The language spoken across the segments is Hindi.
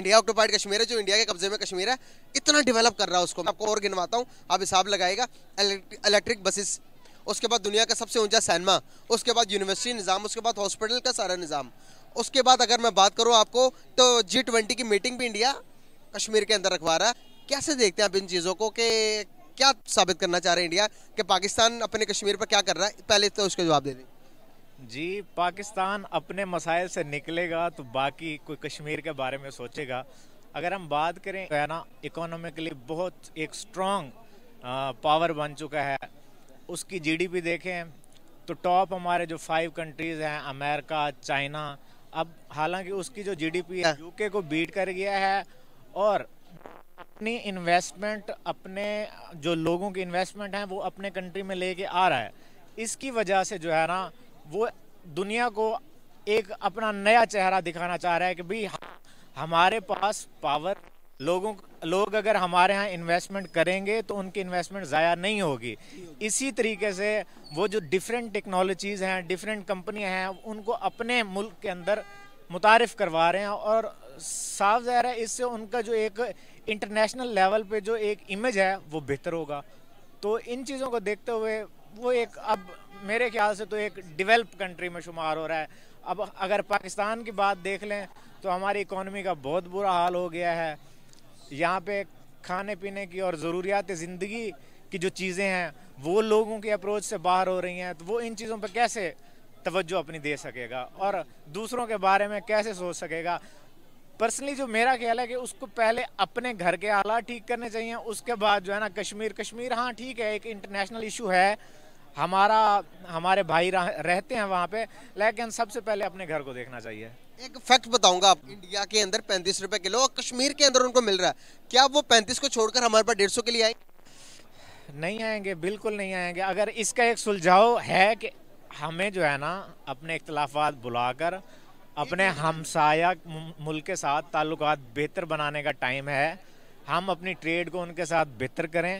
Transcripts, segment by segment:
इंडिया ऑक्टोपाइड कश्मीर है जो इंडिया के कब्जे में कश्मीर है इतना डेवलप कर रहा है उसको मैं आपको और गिनवाता हूँ आप हिसाब लगाएगा इलेक्ट्रिक बसेस उसके बाद दुनिया का सबसे ऊंचा सैनमा उसके बाद यूनिवर्सिटी निज़ाम उसके बाद हॉस्पिटल का सारा निज़ाम उसके बाद अगर मैं बात करूँ आपको तो जी ट्वेंटी की मीटिंग भी इंडिया कश्मीर के अंदर रखवा रहा है कैसे देखते हैं आप इन चीज़ों को कि क्या साबित करना चाह रहे हैं इंडिया कि पाकिस्तान अपने कश्मीर पर क्या कर रहा है पहले तो उसका जवाब दे दें जी पाकिस्तान अपने मसाइल से निकलेगा तो बाकी कोई कश्मीर के बारे में सोचेगा अगर हम बात करें तो है ना इकोनॉमिकली बहुत एक स्ट्रॉन्ग पावर बन चुका है उसकी जीडीपी देखें तो टॉप हमारे जो फाइव कंट्रीज़ हैं अमेरिका चाइना अब हालांकि उसकी जो जीडीपी है यूके हाँ। को बीट कर गया है और अपनी इन्वेस्टमेंट अपने जो लोगों की इन्वेस्टमेंट हैं वो अपने कंट्री में लेके आ रहा है इसकी वजह से जो है ना वो दुनिया को एक अपना नया चेहरा दिखाना चाह रहा है कि भाई हमारे पास पावर लोगों लोग अगर हमारे यहाँ इन्वेस्टमेंट करेंगे तो उनकी इन्वेस्टमेंट ज़ाया नहीं होगी इसी तरीके से वो जो डिफरेंट टेक्नोलॉजीज़ हैं डिफरेंट कंपनियाँ हैं उनको अपने मुल्क के अंदर मुतारफ़ करवा रहे हैं और साफ ज़ाहिर है इससे उनका जो एक इंटरनेशनल लेवल पे जो एक इमेज है वो बेहतर होगा तो इन चीज़ों को देखते हुए वो एक अब मेरे ख्याल से तो एक डिवेल्प कंट्री में शुमार हो रहा है अब अगर पाकिस्तान की बात देख लें तो हमारी इकॉनमी का बहुत बुरा हाल हो गया है यहाँ पे खाने पीने की और ज़रूरियात ज़िंदगी की जो चीज़ें हैं वो लोगों के अप्रोच से बाहर हो रही हैं तो वो इन चीज़ों पर कैसे तवज्जो अपनी दे सकेगा और दूसरों के बारे में कैसे सोच सकेगा पर्सनली जो मेरा ख्याल है कि उसको पहले अपने घर के हालात ठीक करने चाहिए उसके बाद जो है ना कश्मीर कश्मीर हाँ ठीक है एक इंटरनेशनल इशू है हमारा हमारे भाई रहते हैं वहाँ पे लेकिन सबसे पहले अपने घर को देखना चाहिए एक फैक्ट बताऊंगा आप इंडिया के अंदर पैंतीस रुपए किलो और कश्मीर के अंदर उनको मिल रहा है क्या वो पैंतीस को छोड़कर हमारे पास डेढ़ के लिए आए नहीं आएंगे बिल्कुल नहीं आएंगे अगर इसका एक सुलझाव है कि हमें जो है ना अपने इख्तलाफा बुलाकर अपने हमसाया मुल्क के साथ ताल्लुक बेहतर बनाने का टाइम है हम अपनी ट्रेड को उनके साथ बेहतर करें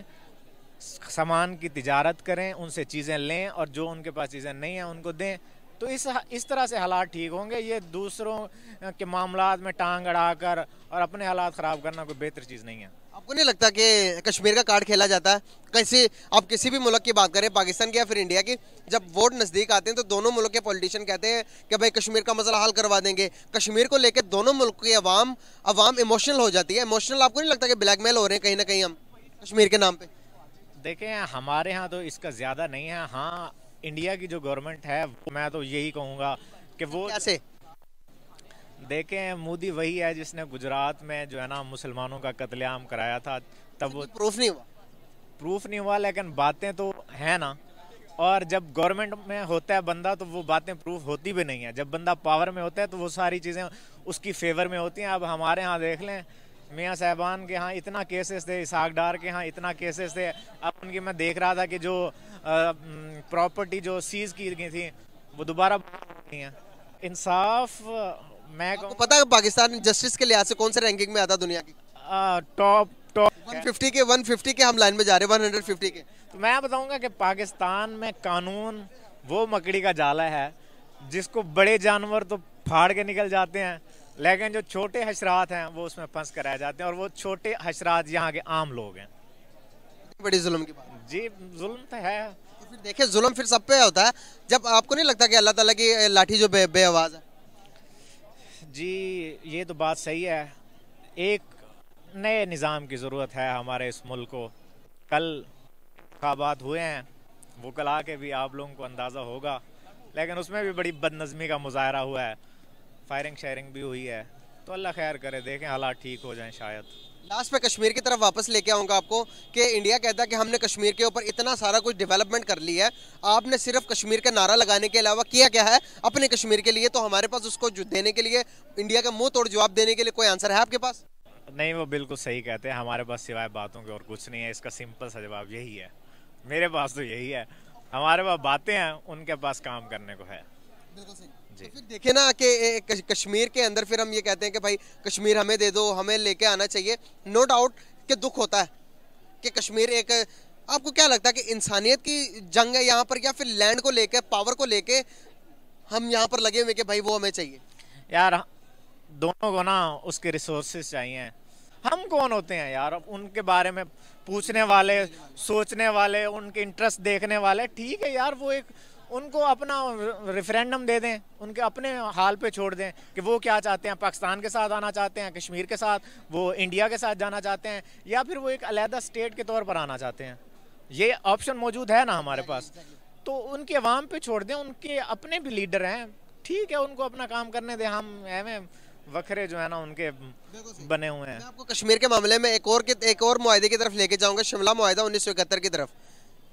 सामान की तजारत करें उनसे चीज़ें लें और जो उनके पास चीज़ें नहीं हैं उनको दें तो इस इस तरह से हालात ठीक होंगे ये दूसरों के मामला में टांग अड़ा कर और अपने हालात ख़राब करना कोई बेहतर चीज़ नहीं है आपको नहीं लगता कि कश्मीर का कार्ड खेला जाता है कैसे आप किसी भी मुल्क की बात करें पाकिस्तान की या फिर इंडिया की जब वोट नज़दीक आते हैं तो दोनों मुल्क के पॉलिटिशियन कहते हैं कि भाई कश्मीर का मसला हल करवा देंगे कश्मीर को लेकर दोनों मुल्क की आवाम आवाम इमोशनल हो जाती है इमोशनल आपको नहीं लगता कि ब्लैकमेल हो रहे हैं कहीं ना कहीं हम कश्मीर के नाम पर देखें हमारे यहाँ तो इसका ज़्यादा नहीं है हाँ इंडिया की जो गवर्नमेंट है मैं तो यही कहूँगा कि वो कैसे देखें मोदी वही है जिसने गुजरात में जो है ना मुसलमानों का कतलेआम कराया था तब वो प्रूफ नहीं हुआ प्रूफ नहीं हुआ लेकिन बातें तो है ना और जब गवर्नमेंट में होता है बंदा तो वो बातें प्रूफ होती भी नहीं है जब बंदा पावर में होता है तो वो सारी चीज़ें उसकी फेवर में होती हैं अब हमारे यहाँ देख लें मियाँ साहबान के यहाँ इतना केसेस थे इसहाक डार के यहाँ इतना केसेस थे अब उनकी मैं देख रहा था कि जो प्रॉपर्टी जो सीज की गई थी वो दोबारा इंसाफ मैं आपको पता है पाकिस्तान जस्टिस के लिहाज से कौन से रैंकिंग में आता दुनिया की टॉप टॉप 150 के 150 के हम लाइन में जा रहे हैं 150 के तो मैं बताऊंगा कि पाकिस्तान में कानून वो मकड़ी का जाला है जिसको बड़े जानवर तो फाड़ के निकल जाते हैं लेकिन जो छोटे हशरात हैं वो उसमें फंस कराए जाते हैं और वो छोटे हशरात यहाँ के आम लोग हैं बड़ी जुल्म की बात जी जुल्म तो है तो फिर देखिए जुल्म फिर सब पे होता है जब आपको नहीं लगता कि अल्लाह ताला की लाठी जो बे, बे आवाज़ है जी ये तो बात सही है एक नए निज़ाम की ज़रूरत है हमारे इस मुल्क को कल खाबात हुए हैं वो कल आके भी आप लोगों को अंदाज़ा होगा लेकिन उसमें भी बड़ी बदनज़मी का मुजाहरा हुआ है फायरिंग शायरिंग भी हुई है तो अल्लाह खैर करे देखें हालात ठीक हो जाएं शायद लास्ट में कश्मीर की तरफ वापस लेके आऊँगा आपको कि इंडिया कहता है कि हमने कश्मीर के ऊपर इतना सारा कुछ डेवलपमेंट कर लिया है आपने सिर्फ कश्मीर का नारा लगाने के अलावा किया क्या है अपने कश्मीर के लिए तो हमारे पास उसको देने के लिए इंडिया का मुंह तोड़ जवाब देने के लिए कोई आंसर है आपके पास नहीं वो बिल्कुल सही कहते हैं हमारे पास सिवाय बातों के और कुछ नहीं है इसका सिंपल सा जवाब यही है मेरे पास तो यही है हमारे पास बातें हैं उनके पास काम करने को है बिल्कुल सही तो फिर देखे ना कि कश्मीर के अंदर फिर हम ये कहते हैं कि भाई कश्मीर हमें दे दो हमें लेके आना चाहिए नो डाउट कि दुख होता है कि कश्मीर एक आपको क्या लगता है कि इंसानियत की जंग है यहाँ पर या फिर लैंड को लेकर पावर को लेके हम यहाँ पर लगे हुए कि भाई वो हमें चाहिए यार दोनों को ना उसके रिसोर्सेज चाहिए हम कौन होते हैं यार उनके बारे में पूछने वाले सोचने वाले उनके इंटरेस्ट देखने वाले ठीक है यार वो एक उनको अपना रेफरेंडम दे दें उनके अपने हाल पे छोड़ दें कि वो क्या चाहते हैं पाकिस्तान के साथ आना चाहते हैं कश्मीर के साथ वो इंडिया के साथ जाना चाहते हैं या फिर वो एक अलहदा स्टेट के तौर पर आना चाहते हैं ये ऑप्शन मौजूद है ना हमारे पास तो उनके अवाम पे छोड़ दें उनके अपने भी लीडर हैं ठीक है उनको अपना काम करने दें हम एवं वखरे जो है ना उनके बने हुए हैं आपको कश्मीर के मामले में एक और एक और माहे की तरफ लेके जाऊंगा शिमला माहा उन्नीस की तरफ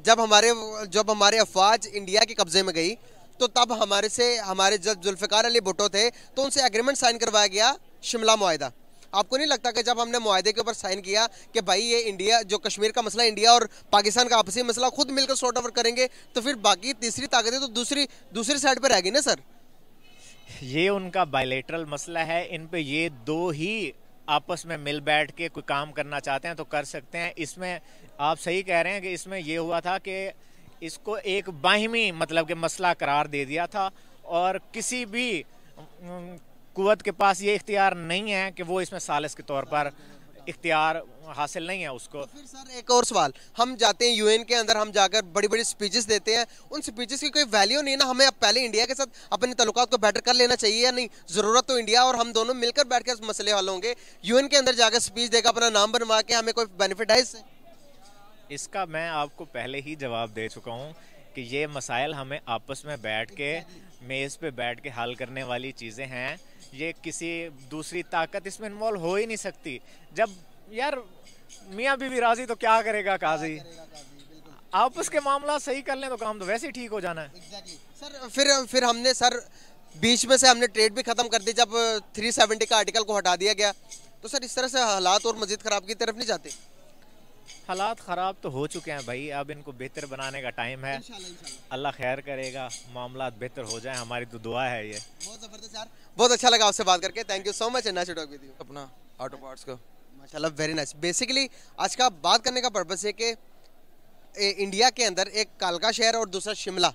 जब हमारे जब हमारे अफवाज इंडिया के कब्ज़े में गई तो तब हमारे से हमारे जब जुल्फ़िकार अली भुटो थे तो उनसे एग्रीमेंट साइन करवाया गया शिमला माहा आपको नहीं लगता कि जब हमने माहे के ऊपर साइन किया कि भाई ये इंडिया जो कश्मीर का मसला इंडिया और पाकिस्तान का आपसी मसला खुद मिलकर सॉर्ट आउट करेंगे तो फिर बाकी तीसरी ताकतें तो दूसरी दूसरी साइड पर रहेगी ना सर ये उनका बायलेटरल मसला है इन पे ये दो ही आपस में मिल बैठ के कोई काम करना चाहते हैं तो कर सकते हैं इसमें आप सही कह रहे हैं कि इसमें यह हुआ था कि इसको एक बाहिमी मतलब कि मसला करार दे दिया था और किसी भी कुत के पास ये इख्तियार नहीं है कि वो इसमें सालिस के तौर पर इख्तियार हासिल नहीं है उसको तो फिर सर एक और सवाल हम जाते हैं यूएन के अंदर हम जाकर बड़ी बड़ी स्पीचेस देते हैं उन स्पीचेस की कोई वैल्यू नहीं ना हमें अब पहले इंडिया के साथ अपने तलुकात को बेटर कर लेना चाहिए या नहीं ज़रूरत तो इंडिया और हम दोनों मिलकर बैठ कर मसले हल होंगे यूएन के अंदर जाकर स्पीच देकर अपना नाम बनवा के हमें कोई बेनिफिट है इससे इसका मैं आपको पहले ही जवाब दे चुका हूँ कि ये मसाइल हमें आपस में बैठ के मेज़ पे बैठ के हल करने वाली चीज़ें हैं ये किसी दूसरी ताकत इसमें इन्वॉल्व हो ही नहीं सकती जब यार मियाँ बीवी राजी तो क्या करेगा काजी आपस के मामला सही कर लें तो काम तो वैसे ही ठीक हो जाना है सर फिर फिर हमने सर बीच में से हमने ट्रेड भी ख़त्म कर दी जब 370 का आर्टिकल को हटा दिया गया तो सर इस तरह से हालात और मजीद ख़राब की तरफ नहीं जाते हालात ख़राब तो हो चुके हैं भाई अब इनको बेहतर बनाने का टाइम है अल्लाह खैर करेगा मामला बेहतर हो जाए हमारी तो दुआ है ये बहुत ज़बरदस्त यार बहुत अच्छा लगा आपसे बात करके thank you so much and talk with you अपना ऑटो पार्ट्स का माशाल्लाह वेरी नाइस बेसिकली आज का बात करने का पर्पज़ है कि इंडिया के अंदर एक कालका शहर और दूसरा शिमला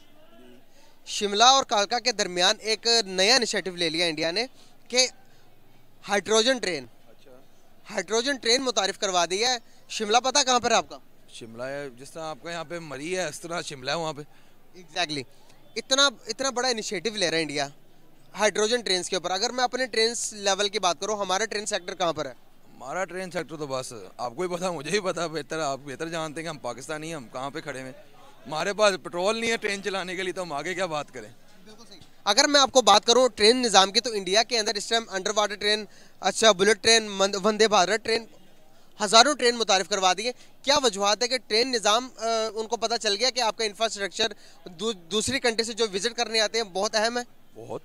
शिमला और कालका के दरमियान एक नया इनिशिएटिव ले लिया इंडिया ने कि हाइड्रोजन ट्रेन हाइड्रोजन ट्रेन मुतारफ़ करवा दी है शिमला पता कहाँ पर है आपका शिमला है जिस तरह आपका यहाँ पे मरी है इस तरह शिमला है वहाँ पे एग्जैक्टली exactly. इतना इतना बड़ा इनिशिएटिव ले रहा है इंडिया हाइड्रोजन ट्रेन के ऊपर अगर मैं अपने ट्रेन लेवल की बात करूँ हमारा ट्रेन सेक्टर कहाँ पर है हमारा ट्रेन सेक्टर तो बस आपको ही पता मुझे ही पता बेहतर आप बेहतर जानते हैं कि हम पाकिस्तानी हम कहाँ पे खड़े हैं हमारे पास पेट्रोल नहीं है ट्रेन चलाने के लिए तो हम आगे क्या बात करें अगर मैं आपको बात करूँ ट्रेन निज़ाम की तो इंडिया के अंदर इस टाइम अंडर वाटर ट्रेन अच्छा bullet train Vande Bharat train हज़ारों ट्रेन मुतारफ़ करवा दिए क्या वजूहत है कि ट्रेन निज़ाम उनको पता चल गया कि आपका इंफ्रास्ट्रक्चर दू, दूसरी कंट्री से जो विज़िट करने आते हैं बहुत अहम है बहुत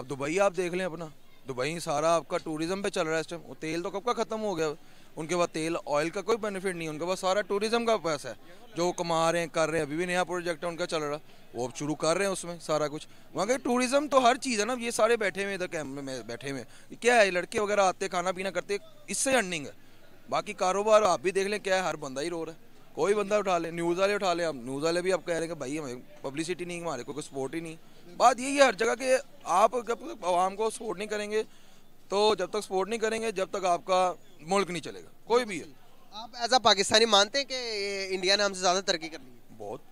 अब दुबई आप देख लें अपना दुबई सारा आपका टूरिज़म पे चल रहा है इस टाइम तेल तो कब का ख़त्म हो गया उनके पास तेल ऑयल का कोई बेनिफिट नहीं है उनके पास सारा टूरिज़म का पैसा है जो कमा रहे हैं कर रहे हैं अभी भी नया प्रोजेक्ट है उनका चल रहा वो अब शुरू कर रहे हैं उसमें सारा कुछ वहाँ के टूरिज्म तो हर चीज़ है ना ये सारे बैठे हुए इधर कैंप में बैठे हुए क्या है लड़के वगैरह आते खाना पीना करते इससे अर्निंग है बाकी कारोबार आप भी देख लें क्या है हर बंदा ही रो रहा है कोई बंदा उठा ले न्यूज़ वाले उठा ले आप न्यूज़ वाले भी आप कह रहे हैं कि भाई हमें पब्लिसिटी नहीं हमारे कोई सपोर्ट ही नहीं बात यही है हर जगह के आप जब तक आवाम को सपोर्ट नहीं करेंगे तो जब तक सपोर्ट नहीं करेंगे जब तक आपका मुल्क नहीं चलेगा कोई भी है आप एज आ पाकिस्तानी मानते हैं कि इंडिया ने हमसे ज़्यादा तरक्की कर ली बहुत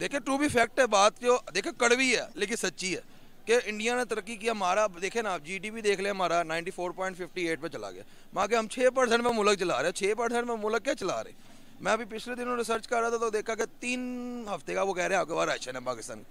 देखिए टू भी फैक्ट है बात जो देखिए कड़वी है लेकिन सच्ची है कि इंडिया ने तरक्की किया हमारा देखे ना आप जीडीपी देख लें हमारा 94.58 पे चला गया वहाँ के हम 6 परसेंट में मुल्क चला रहे हैं 6 परसेंट में मुलक क्या चला रहे मैं अभी पिछले दिनों रिसर्च कर रहा था तो देखा कि तीन हफ्ते का वो कह रहे हैं आपके पास राशन है पाकिस्तान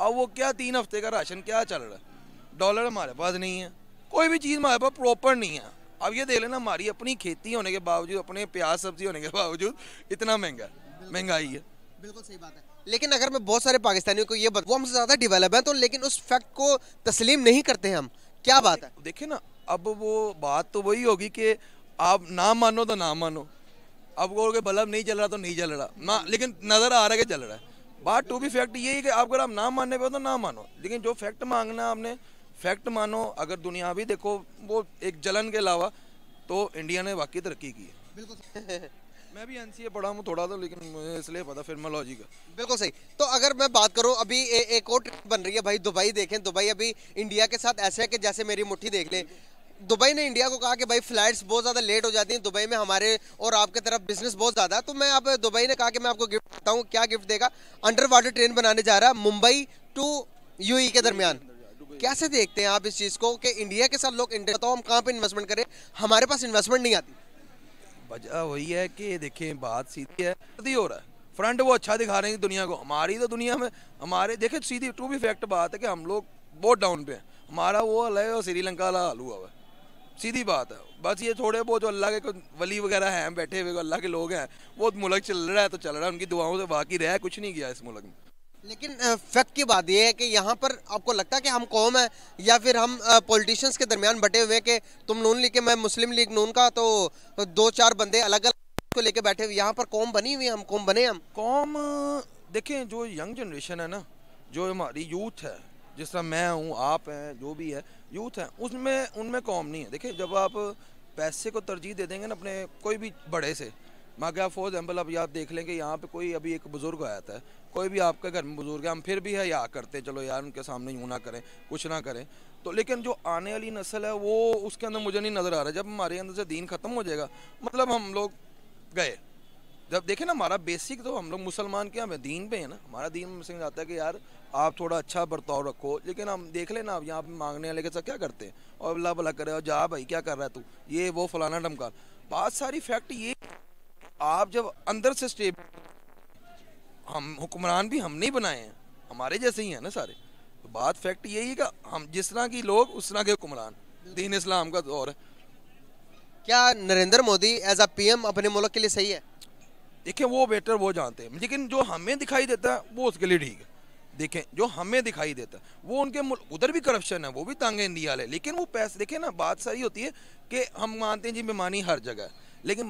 अब वो क्या तीन हफ्ते का राशन क्या चल रहा है डॉलर हमारे पास नहीं है कोई भी चीज़ हमारे पास प्रॉपर नहीं है अब ये देख लेना हमारी अपनी खेती होने के बावजूद अपने प्याज सब्जी होने के बावजूद इतना महंगा महंगाई है बिल्कुल सही बात है लेकिन अगर मैं बहुत सारे पाकिस्तानियों को ये बता वो हमसे ज़्यादा डेवलप है तो लेकिन उस फैक्ट को तस्लीम नहीं करते हम क्या बात है देखिए ना अब वो बात तो वही होगी कि आप ना मानो तो ना मानो अब वो के बल्ब नहीं चल रहा तो नहीं चल रहा ना लेकिन नज़र आ रहा है कि चल रहा है बात टू भी फैक्ट यही है कि आप अगर आप ना मानने पे हो तो ना मानो लेकिन जो फैक्ट मांगना आपने फैक्ट मानो अगर दुनिया भी देखो वो एक जलन के अलावा तो इंडिया ने वाकई तरक्की की है बिल्कुल मैं भी एनसीए पढ़ा हूँ थोड़ा तो लेकिन मुझे इसलिए पता फिर फिल्मोलॉजी का बिल्कुल सही तो अगर मैं बात करूँ अभी ए, एक और ट्रिप बन रही है भाई दुबई देखें दुबई अभी इंडिया के साथ ऐसे है कि जैसे मेरी मुट्ठी देख ले दुबई ने इंडिया को कहा कि भाई फ्लाइट्स बहुत ज़्यादा लेट हो जाती हैं दुबई में हमारे और आपके तरफ बिजनेस बहुत ज़्यादा तो मैं आप दुबई ने कहा कि मैं आपको गिफ्ट देता हूँ क्या गिफ्ट देगा अंडर वाटर ट्रेन बनाने जा रहा है मुंबई टू यू e के दरमियान कैसे देखते हैं आप इस चीज़ को कि इंडिया के साथ लोग इंडिया तो हम कहाँ पर इन्वेस्टमेंट करें हमारे पास इन्वेस्टमेंट नहीं आती वजह वही है कि देखें बात सीधी है सीधी हो रहा है फ्रंट वो अच्छा दिखा रहे हैं दुनिया को हमारी तो दुनिया में हमारे देखे सीधी टू भी फैक्ट बात है कि हम लोग बहुत डाउन पे हैं हमारा वो हल है और श्रीलंका वाला हाल हुआ हुआ सीधी बात है बस ये थोड़े बहुत जो अल्लाह के वली वगैरह हैं बैठे हुए अल्लाह के लोग हैं वो मुल्क चल रहा है तो चल रहा है उनकी दुआओं से बाकी रहा है कुछ नहीं गया इस मुल्क में लेकिन फैक्ट की बात यह है कि यहाँ पर आपको लगता है कि हम कौम है या फिर हम पॉलिटिशियंस के दरमियान बटे हुए हैं कि तुम नून लीग के मैं मुस्लिम लीग नून का तो दो चार बंदे अलग अलग को लेके बैठे हुए यहाँ पर कौम बनी हुई है हम कौम बने हम कौम देखें जो यंग जनरेशन है ना जो हमारी यूथ है जिस तरह मैं हूँ आप हैं जो भी है यूथ हैं उसमें उनमें कौम नहीं है देखिए जब आप पैसे को तरजीह दे देंगे ना अपने कोई भी बड़े से मैं क्या फॉर एग्जाम्पल अब आप देख लें कि यहाँ पे कोई अभी एक बुज़ुर्ग आया था कोई भी आपके घर में बुज़ुर्ग है हम फिर भी है या करते चलो यार उनके सामने यूँ ना करें कुछ ना करें तो लेकिन जो आने वाली नस्ल है वो उसके अंदर मुझे नहीं नज़र आ रहा जब हमारे अंदर से दीन ख़त्म हो जाएगा मतलब हम लोग गए जब देखें ना हमारा बेसिक तो हम लोग मुसलमान के हमें दीन पे है ना हमारा दीन समझ आता है कि यार आप थोड़ा अच्छा बर्ताव रखो लेकिन हम देख लेना आप यहाँ पे मांगने वाले के साथ क्या करते हैं और अल्लाह भला करे और जा भाई क्या कर रहा है तू ये वो फलाना ढमका बहुत सारी फैक्ट ये आप जब अंदर से स्टेबल हम हुक्मरान भी हमने ही बनाए हैं हमारे जैसे ही हैं ना सारे तो बात फैक्ट यही है कि हम जिस तरह की लोग उस तरह के हुक्मरान दीन इस्लाम का दौर है क्या Narendra Modi as a PM अपने मुल्क के लिए सही है देखें वो बेटर वो जानते हैं लेकिन जो हमें दिखाई देता है वो उसके लिए ठीक है देखें जो हमें दिखाई देता है वो उनके उधर भी करप्शन है वो भी तांगे इंडिया है लेकिन वो पैसे देखें ना बात सारी होती है कि हम मानते हैं जी बेमानी हर जगह है लेकिन